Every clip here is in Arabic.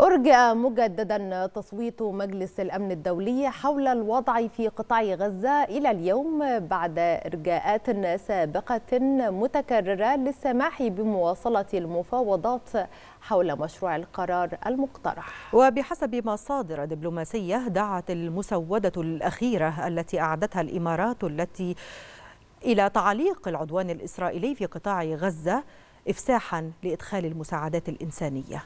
أرجى مجددا تصويت مجلس الأمن الدولي حول الوضع في قطاع غزة إلى اليوم بعد إرجاءات سابقة متكررة للسماح بمواصلة المفاوضات حول مشروع القرار المقترح وبحسب مصادر دبلوماسية دعت المسودة الأخيرة التي أعدتها الإمارات التي إلى تعليق العدوان الإسرائيلي في قطاع غزة إفساحا لإدخال المساعدات الإنسانية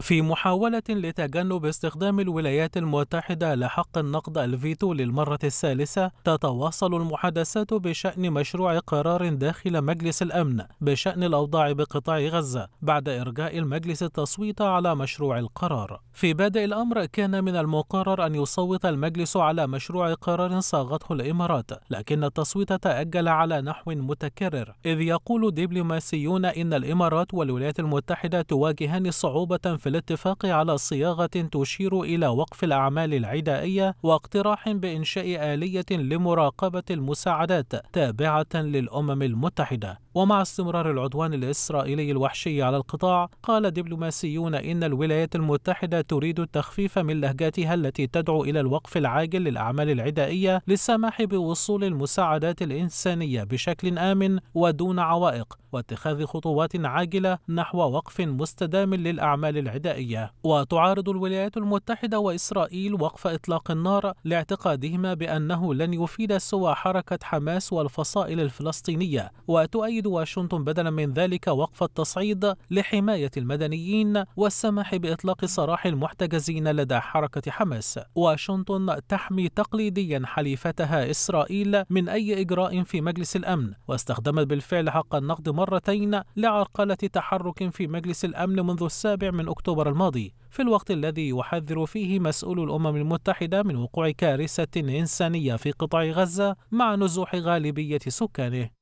في محاولة لتجنب استخدام الولايات المتحدة لحق النقد الفيتو للمرة الثالثة تتواصل المحادثات بشأن مشروع قرار داخل مجلس الأمن بشأن الأوضاع بقطاع غزة بعد إرجاء المجلس التصويت على مشروع القرار في بادئ الأمر كان من المقرر أن يصوت المجلس على مشروع قرار صاغته الإمارات لكن التصويت تأجل على نحو متكرر إذ يقول دبلوماسيون إن الإمارات والولايات المتحدة تواجهان صعوبة في الاتفاق على صياغة تشير إلى وقف الأعمال العدائية واقتراح بإنشاء آلية لمراقبة المساعدات تابعة للأمم المتحدة ومع استمرار العدوان الإسرائيلي الوحشي على القطاع قال دبلوماسيون إن الولايات المتحدة تريد التخفيف من لهجاتها التي تدعو إلى الوقف العاجل للأعمال العدائية للسماح بوصول المساعدات الإنسانية بشكل آمن ودون عوائق واتخاذ خطوات عاجلة نحو وقف مستدام للأعمال العدائية وتعارض الولايات المتحدة وإسرائيل وقف إطلاق النار لاعتقادهما بأنه لن يفيد سوى حركة حماس والفصائل الفلسطينية وتؤيد واشنطن بدلا من ذلك وقف التصعيد لحماية المدنيين والسماح بإطلاق سراح المحتجزين لدى حركة حماس واشنطن تحمي تقليديا حليفتها إسرائيل من أي إجراء في مجلس الأمن واستخدمت بالفعل حق النقد مرتين لعرقلة تحرك في مجلس الأمن منذ السابع من أكتوبر الماضي في الوقت الذي يحذر فيه مسؤول الأمم المتحدة من وقوع كارثة إنسانية في قطاع غزة مع نزوح غالبية سكانه